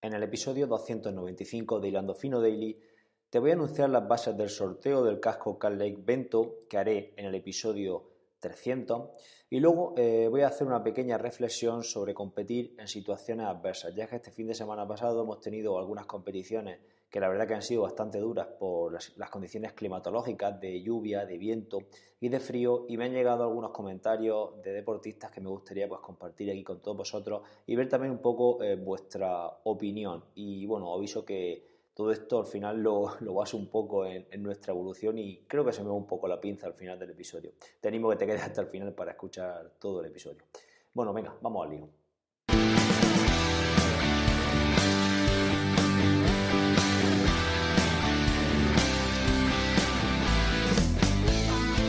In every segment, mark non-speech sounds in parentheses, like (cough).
En el episodio 295 de Hilando Fino Daily te voy a anunciar las bases del sorteo del casco Cal Lake Vento que haré en el episodio 300 y luego eh, voy a hacer una pequeña reflexión sobre competir en situaciones adversas, ya que este fin de semana pasado hemos tenido algunas competiciones que la verdad que han sido bastante duras por las, condiciones climatológicas de lluvia, de viento y de frío y me han llegado algunos comentarios de deportistas que me gustaría pues compartir aquí con todos vosotros y ver también un poco eh, vuestra opinión y bueno, aviso que todo esto al final lo, lo baso un poco en, nuestra evolución y creo que se me va un poco la pinza al final del episodio. Te animo que te quedes hasta el final para escuchar todo el episodio. Bueno, venga, vamos al lío.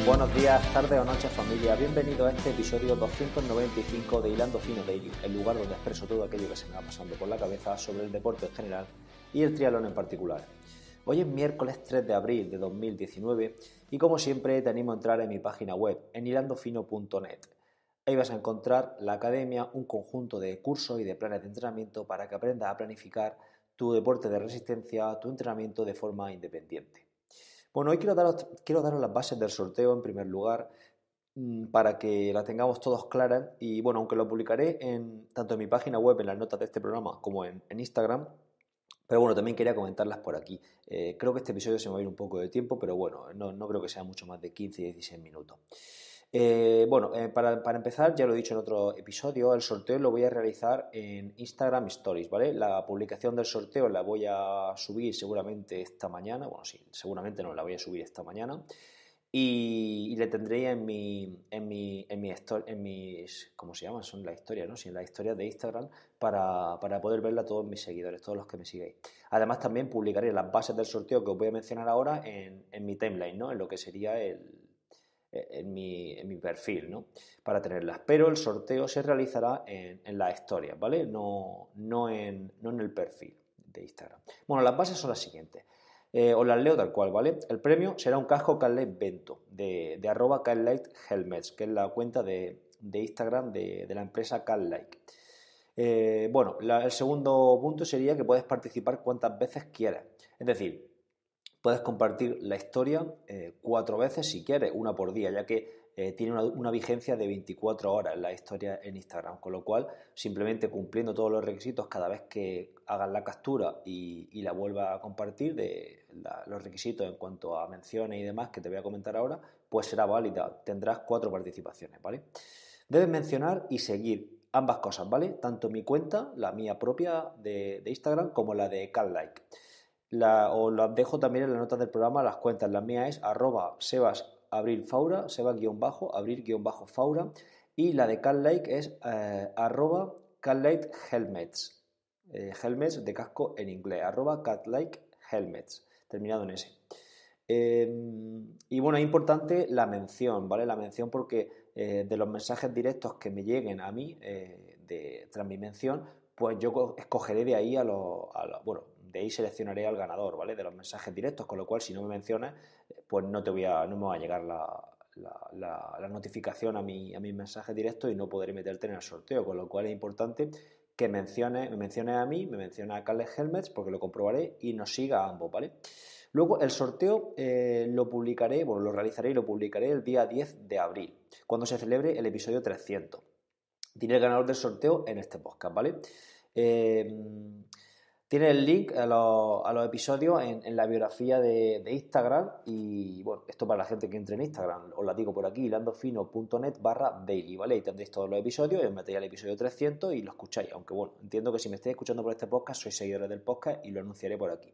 Buenos días, tarde o noche, familia, bienvenido a este episodio 295 de Hilando Fino Daily, el lugar donde expreso todo aquello que se me va pasando por la cabeza sobre el deporte en general y el triatlón en particular. Hoy es miércoles 3 de abril de 2019 y como siempre te animo a entrar en mi página web en hilandofino.net. Ahí vas a encontrar la academia, un conjunto de cursos y de planes de entrenamiento para que aprendas a planificar tu deporte de resistencia, tu entrenamiento de forma independiente. Bueno, hoy quiero daros, quiero las bases del sorteo en primer lugar mm, para que las tengamos todos claras y bueno, aunque lo publicaré en, tanto en mi página web, en las notas de este programa, como en, Instagram, pero bueno, también quería comentarlas por aquí. Eh, creo que este episodio se me va a ir un poco de tiempo, pero bueno, no, no creo que sea mucho más de 15-16 y minutos. Eh, bueno, eh, para, empezar, ya lo he dicho en otro episodio, el sorteo lo voy a realizar en Instagram Stories, ¿vale? La publicación del sorteo la voy a subir seguramente esta mañana, bueno, sí, seguramente no, la voy a subir esta mañana. Y, le tendré en mi, en mi, en mi en mis, ¿cómo se llaman? Son las historias, ¿no? Sí, en las historias de Instagram para, poder verla a todos mis seguidores, todos los que me siguen. Además, también publicaré las bases del sorteo que os voy a mencionar ahora en, en mi timeline, ¿no? En lo que sería el, eh, en mi, perfil, Para tenerlas. Pero el sorteo se realizará en, en las historias, ¿vale? No, no, en, no en el perfil de Instagram. Bueno, las bases son las siguientes. Eh, os las leo tal cual, ¿vale? El premio será un casco Carlet Vento de, de arroba Carlight Helmets, que es la cuenta de, Instagram de, la empresa Carlight. Eh, bueno, el segundo punto sería que puedes participar cuantas veces quieras. Es decir, Puedes compartir la historia eh, cuatro veces si quieres, una por día, ya que eh, tiene una, vigencia de 24 horas la historia en Instagram, con lo cual simplemente cumpliendo todos los requisitos cada vez que hagas la captura y, la vuelva a compartir, de los requisitos en cuanto a menciones y demás que te voy a comentar ahora, pues será válida, tendrás cuatro participaciones, ¿vale? Debes mencionar y seguir ambas cosas, ¿vale? Tanto mi cuenta, la mía propia de, Instagram, como la de CalLike la, o las dejo también en las nota del programa, las cuentas. La mía es arroba sebas abril faura, sebas guión bajo, abrir guión bajo faura. Y la de catlike es eh, arroba Cal Helmets. Eh, helmets de casco en inglés, arroba Cat Helmets, terminado en ese. Em, y bueno, es importante la mención, ¿vale? La mención porque eh, de los mensajes directos que me lleguen a mí de, tras mi mención, pues yo escogeré de ahí a los, a bueno, de ahí seleccionaré al ganador, ¿vale? De los mensajes directos, con lo cual si no me mencionas, pues no te voy a, no me va a llegar la, la, notificación a mi, a mis directo y no podré meterte en el sorteo, con lo cual es importante que mencione, me mencione a mí, me mencione a Carles Helmets, porque lo comprobaré y nos siga a ambos, ¿vale? Luego el sorteo eh, lo publicaré, bueno, lo realizaré y lo publicaré el día 10 de abril, cuando se celebre el episodio 300. Tiene el ganador del sorteo en este podcast, ¿vale? Eh, tiene el link a los, episodios en, la biografía de, Instagram y bueno, esto para la gente que entre en Instagram, os la digo por aquí, landofino.net barra daily, ¿vale? Y tendréis todos los episodios, os metéis al episodio 300 y lo escucháis, aunque bueno, entiendo que si me estáis escuchando por este podcast, sois seguidores del podcast y lo anunciaré por aquí.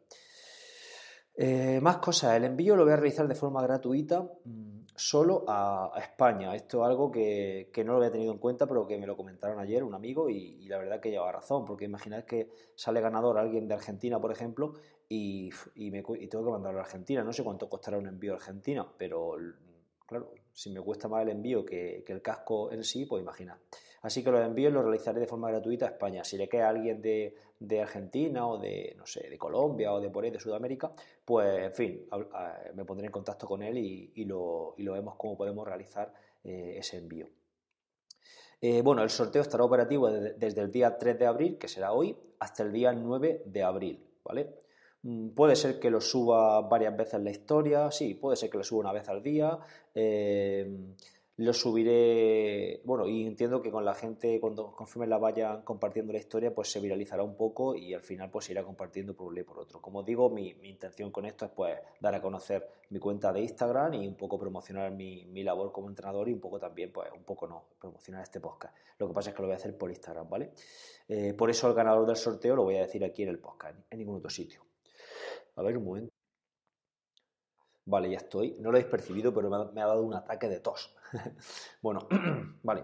Eh, más cosas, el envío lo voy a realizar de forma gratuita mm, solo a, España. Esto es algo que, no lo había tenido en cuenta, pero que me lo comentaron ayer un amigo y, la verdad que lleva razón, porque imaginad que sale ganador alguien de Argentina, por ejemplo, y, me, y tengo que mandarlo a Argentina. No sé cuánto costará un envío a Argentina, pero Claro, si me cuesta más el envío que, el casco en sí, pues imagina. Así que los envíos los realizaré de forma gratuita a España. Si le queda a alguien de, Argentina o de, no sé, de Colombia o de por ahí, de Sudamérica, pues en fin, ah, me pondré en contacto con él y, lo, vemos cómo podemos realizar eh, ese envío. Eh, bueno, el sorteo estará operativo desde, desde el día 3 de abril, que será hoy, hasta el día 9 de abril, ¿vale? Mm, puede ser que lo suba varias veces la historia, sí, puede ser que lo suba una vez al día. Eh, lo subiré, bueno, y entiendo que con la gente, cuando Confirmen la vayan compartiendo la historia, pues se viralizará un poco y al final pues irá compartiendo por un lado y por otro. Como digo, mi, intención con esto es pues dar a conocer mi cuenta de Instagram y un poco promocionar mi, labor como entrenador y un poco también, pues un poco no, promocionar este podcast. Lo que pasa es que lo voy a hacer por Instagram, ¿vale? Eh, por eso el ganador del sorteo lo voy a decir aquí en el podcast, en ningún otro sitio. A ver un momento. Vale, ya estoy. No lo habéis percibido, pero me ha, dado un ataque de tos. (laughs) bueno, (clears throat) vale.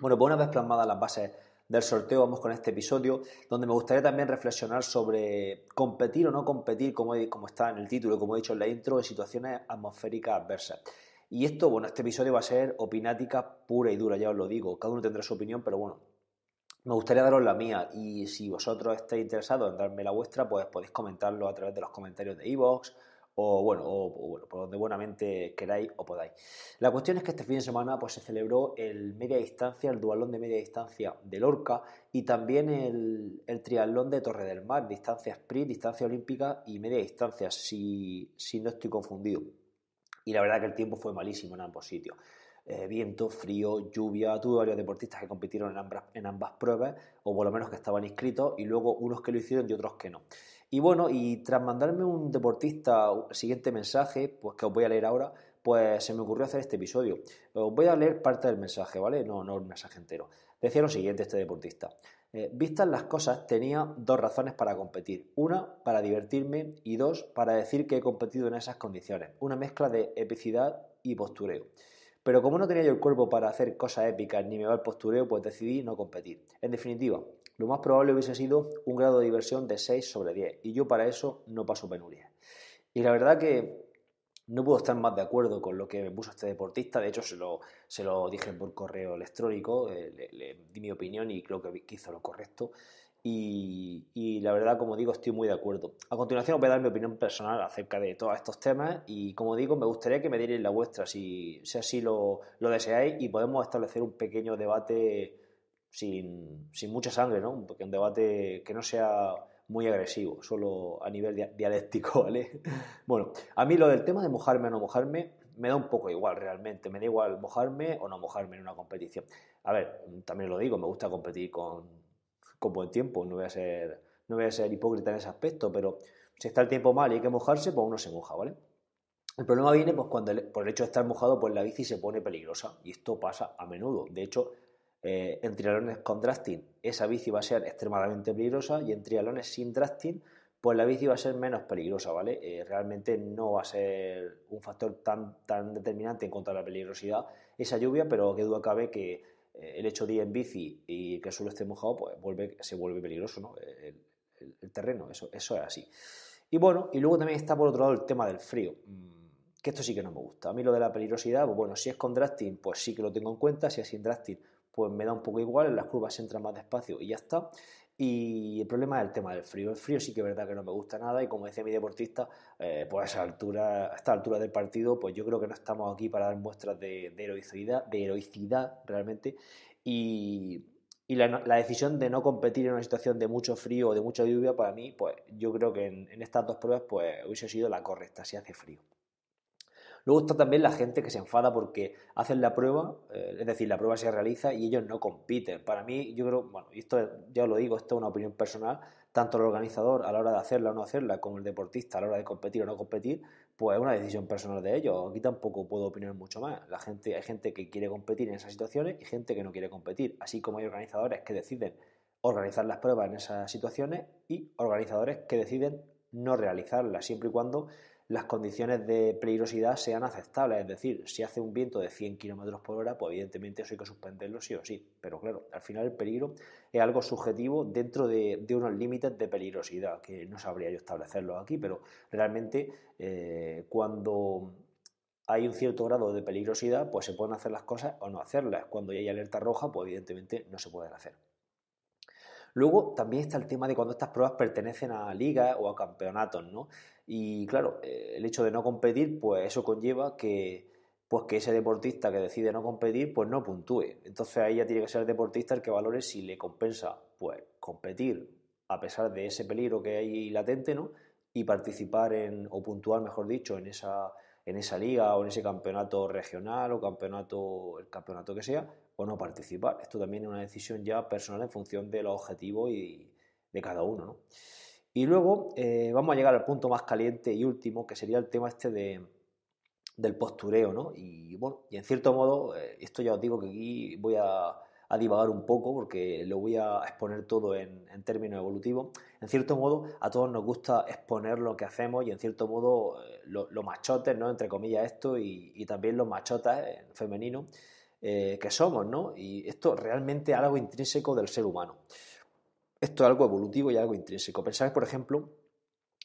Bueno, pues una vez plasmadas las bases del sorteo, vamos con este episodio, donde me gustaría también reflexionar sobre competir o no competir, como, como está en el título, como he dicho en la intro, en situaciones atmosféricas adversas. Y esto, bueno, este episodio va a ser opinática pura y dura, ya os lo digo. Cada uno tendrá su opinión, pero bueno, me gustaría daros la mía y si vosotros estáis interesados en darme la vuestra, pues podéis comentarlo a través de los comentarios de iVoox o o, por donde buenamente queráis o podáis. La cuestión es que este fin de semana pues, se celebró el media distancia, el dualón de media distancia del Orca y también el, trialón triatlón de Torre del Mar, distancia sprint, distancia olímpica y media distancia, si, si no estoy confundido y la verdad que el tiempo fue malísimo en ambos sitios. Eh, viento, frío, lluvia. Tuve varios deportistas que compitieron en ambas, pruebas, o por lo menos que estaban inscritos, y luego unos que lo hicieron y otros que no. Y bueno, y tras mandarme un deportista siguiente mensaje, pues que os voy a leer ahora, pues se me ocurrió hacer este episodio. Eh, os voy a leer parte del mensaje, ¿vale? No, no el mensaje entero. Decía lo siguiente este deportista. Eh, vistas las cosas, tenía dos razones para competir. Una, para divertirme y dos, para decir que he competido en esas condiciones. Una mezcla de epicidad y postureo. Pero como no tenía yo el cuerpo para hacer cosas épicas ni me va el postureo, pues decidí no competir. En definitiva, lo más probable hubiese sido un grado de diversión de 6 sobre 10 y yo para eso no paso penuria. Y la verdad que no puedo estar más de acuerdo con lo que me puso este deportista. De hecho, se lo, se lo dije por correo electrónico, eh, le, di mi opinión y creo que, hizo lo correcto. Y, la verdad, como digo, estoy muy de acuerdo. A continuación voy a dar mi opinión personal acerca de todos estos temas y como digo, me gustaría que me dierais la vuestra si, si así lo, lo, deseáis y podemos establecer un pequeño debate sin, sin mucha sangre, ¿no? Porque un debate que no sea muy agresivo, solo a nivel dialéctico, (laughs) ¿vale? Bueno, a mí lo del tema de mojarme o no mojarme me da un poco igual realmente, me da igual mojarme o no mojarme en una competición. A ver, también lo digo, me gusta competir con con buen tiempo. No voy a ser, no voy a ser hipócrita en ese aspecto, pero si está el tiempo mal y hay que mojarse, pues uno se moja, ¿vale? El problema viene pues, cuando por el hecho de estar mojado, pues la bici se pone peligrosa. Y esto pasa a menudo. De hecho, eh, en trialones con drafting, esa bici va a ser extremadamente peligrosa y en trialones sin drafting, pues la bici va a ser menos peligrosa, ¿vale? Eh, realmente no va a ser un factor tan, tan determinante en cuanto a la peligrosidad esa lluvia, pero qué duda cabe que eh, el hecho de ir en bici y que el suelo esté mojado, pues vuelve, se vuelve peligroso el, terreno, eso, eso es así. Y bueno, y luego también está por otro lado el tema del frío, mm, que esto sí que no me gusta. A mí lo de la peligrosidad, pues bueno, si es con drafting, pues sí que lo tengo en cuenta, si es sin drafting, pues me da un poco igual, las curvas entran más despacio y ya está. Y el problema es el tema del frío. El frío sí que es verdad que no me gusta nada y como decía mi deportista, eh, pues a, esa altura, esta altura del partido, pues yo creo que no estamos aquí para dar muestras de, heroicidad, de heroicidad realmente. Y, la, decisión de no competir en una situación de mucho frío o de mucha lluvia, para mí, pues yo creo que en, en estas dos pruebas, pues hubiese sido la correcta si hace frío. Luego está también la gente que se enfada porque hacen la prueba, eh, es decir, la prueba se realiza y ellos no compiten. Para mí, yo creo, bueno, esto ya lo digo, esto es una opinión personal, tanto el organizador a la hora de hacerla o no hacerla, como el deportista a la hora de competir o no competir, pues es una decisión personal de ellos. Aquí tampoco puedo opinar mucho más. La gente, hay gente que quiere competir en esas situaciones y gente que no quiere competir, así como hay organizadores que deciden organizar las pruebas en esas situaciones y organizadores que deciden no realizarlas, siempre y cuando las condiciones de peligrosidad sean aceptables. Es decir, si hace un viento de 100 km por hora, pues evidentemente eso hay que suspenderlo sí o sí. Pero claro, al final el peligro es algo subjetivo dentro de, unos límites de peligrosidad, que no sabría yo establecerlo aquí, pero realmente eh, cuando hay un cierto grado de peligrosidad, pues se pueden hacer las cosas o no hacerlas. Cuando hay alerta roja, pues evidentemente no se pueden hacer. Luego también está el tema de cuando estas pruebas pertenecen a ligas o a campeonatos, ¿no? Y claro, eh, el hecho de no competir, pues eso conlleva que pues que ese deportista que decide no competir, pues no puntúe. Entonces ahí ya tiene que ser el deportista el que valore si le compensa, pues, competir a pesar de ese peligro que hay latente, ¿no? Y participar en, o puntuar, mejor dicho, en esa en esa liga o en ese campeonato regional o campeonato, el campeonato que sea, o no participar. Esto también es una decisión ya personal en función de los objetivos y de cada uno. ¿no? Y luego eh, vamos a llegar al punto más caliente y último, que sería el tema este de, del postureo, ¿no? Y bueno, y en cierto modo, eh, esto ya os digo que aquí voy a a divagar un poco porque lo voy a exponer todo en, términos evolutivos. En cierto modo, a todos nos gusta exponer lo que hacemos y en cierto modo eh, los machotes, ¿no? entre comillas esto, y, también los machotas eh, femeninos femenino eh, que somos, ¿no? Y esto realmente es algo intrínseco del ser humano. Esto es algo evolutivo y algo intrínseco. Pensáis por ejemplo,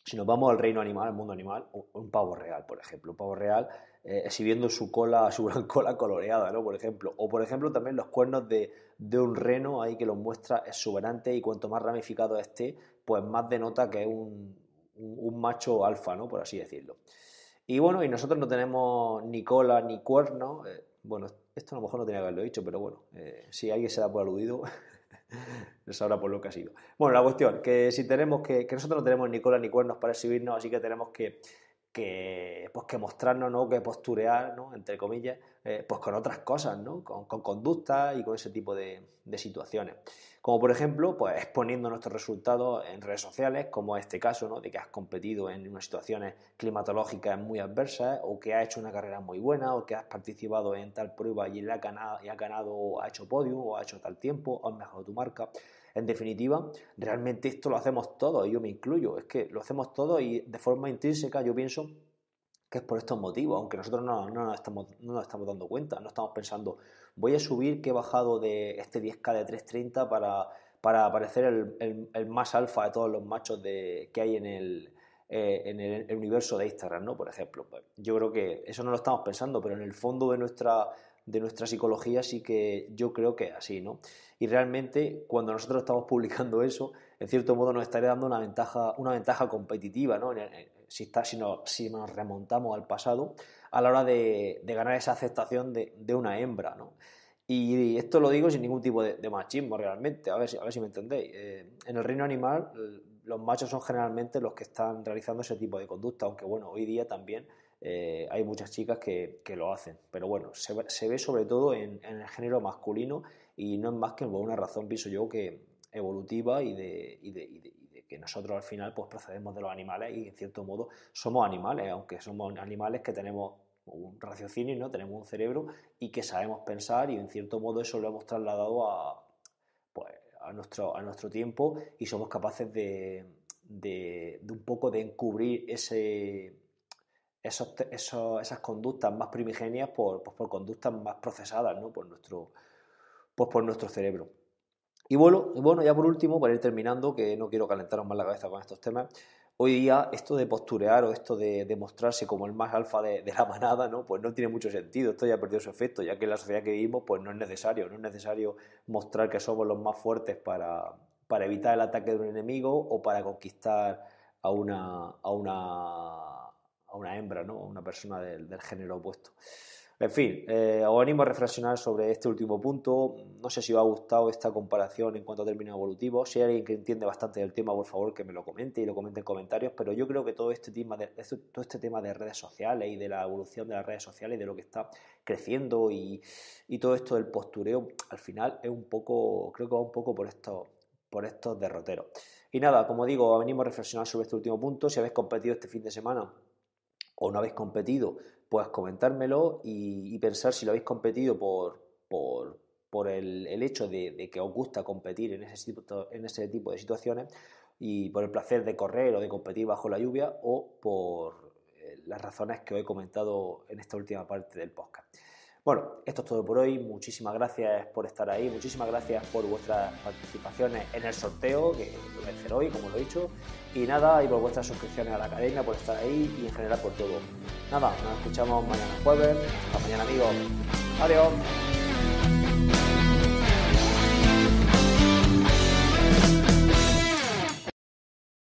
si nos vamos al reino animal, al mundo animal, un pavo real, por ejemplo, un pavo real eh, exhibiendo su cola, (laughs) su gran cola coloreada, ¿no? Por ejemplo. O por ejemplo también los cuernos de, un reno ahí que los muestra exuberante y cuanto más ramificado esté, pues más denota que es un, macho alfa, ¿no? Por así decirlo. Y bueno, y nosotros no tenemos ni cola ni cuerno eh, bueno, esto a lo mejor no tenía que haberlo dicho, pero bueno, eh, si alguien se da por aludido, (laughs) (laughs) ahora por lo que ha sido. Bueno, la cuestión, que si tenemos que, que nosotros no tenemos ni cola ni cuernos para exhibirnos, así que tenemos que, que, pues mostrarnos, ¿no? que posturear, ¿no? entre comillas, eh, pues con otras cosas, ¿no? con, conducta y con ese tipo de situaciones. Como por ejemplo, pues exponiendo nuestros resultados en redes sociales, como este caso, ¿no? De que has competido en unas situaciones climatológicas muy adversas, o que has hecho una carrera muy buena, o que has participado en tal prueba y la ganado, y ha ganado o ha hecho podio, o ha hecho tal tiempo, o has mejorado tu marca. En definitiva, realmente esto lo hacemos todos, y yo me incluyo, es que lo hacemos todo y de forma intrínseca yo pienso que es por estos motivos, aunque nosotros no, no nos estamos dando cuenta, no estamos pensando, voy a subir que he bajado de este 10K de 330 para, para parecer el, el, más alfa de todos los machos de, que hay en el, eh, en el, universo de Instagram, ¿no? Por ejemplo. Pues, yo creo que eso no lo estamos pensando, pero en el fondo de nuestra de nuestra psicología sí que yo creo que es así, ¿no? Y realmente cuando nosotros estamos (laughs) publicando eso, en cierto modo nos estaría dando una ventaja, una ventaja competitiva, ¿no? Si, está, si, si nos remontamos al pasado, a la hora de, ganar esa aceptación de, una hembra, ¿no? Y esto lo digo sin ningún tipo de, machismo realmente, a ver si, a ver si me entendéis. Eh, en el reino animal eh, los machos son generalmente los que están realizando ese tipo de conducta, aunque bueno, hoy día también eh, hay muchas chicas que, que, lo hacen. Pero bueno, se, ve sobre todo en, el género masculino y no es más que por una razón, pienso yo, que evolutiva y de, que nosotros al final pues procedemos de los animales y en cierto modo somos animales, aunque somos animales que tenemos un raciocinio, ¿no? Tenemos un cerebro y que sabemos pensar y en cierto modo eso lo hemos trasladado a, pues, nuestro, a nuestro tiempo y somos capaces de, un poco de encubrir ese, esas conductas más primigenias por, pues, conductas más procesadas por, nuestro, pues, por nuestro cerebro. Y bueno, y bueno, ya por último, para ir terminando, que no quiero calentaros más la cabeza con estos temas, hoy día esto de posturear o esto de, demostrarse mostrarse como el más alfa de, la manada, ¿no? Pues no tiene mucho sentido, esto ya ha perdido su efecto, ya que en la sociedad que vivimos pues no es necesario, no es necesario mostrar que somos los más fuertes para, evitar el ataque de un enemigo o para conquistar a una, a una, a una hembra, ¿no? A una persona del género opuesto. En fin, eh, os animo a reflexionar sobre este último punto. No sé si os ha gustado esta comparación en cuanto a términos evolutivos. Si hay alguien que entiende bastante del tema, por favor que me lo comente y lo comente en comentarios. Pero yo creo que todo este tema de, todo este tema de redes sociales y de la evolución de las redes sociales y de lo que está creciendo y, todo esto del postureo, al final es un poco, creo que va un poco por esto, por estos derroteros. Y nada, como digo, venimos a reflexionar sobre este último punto. Si habéis competido este fin de semana o no habéis competido, pues comentármelo y, pensar si lo habéis competido por, por, el, hecho de, de, que os gusta competir en ese, tipo, en ese tipo de situaciones y por el placer de correr o de competir bajo la lluvia o por eh, las razones que os he comentado en esta última parte del podcast. Bueno, esto es todo por hoy. Muchísimas gracias por estar ahí. Muchísimas gracias por vuestras participaciones en el sorteo, que voy a hacer hoy, como lo he dicho. Y nada, y por vuestras suscripciones a la cadena, por estar ahí y en general por todo. Nada, nos escuchamos mañana jueves. Hasta mañana, amigos. Adiós.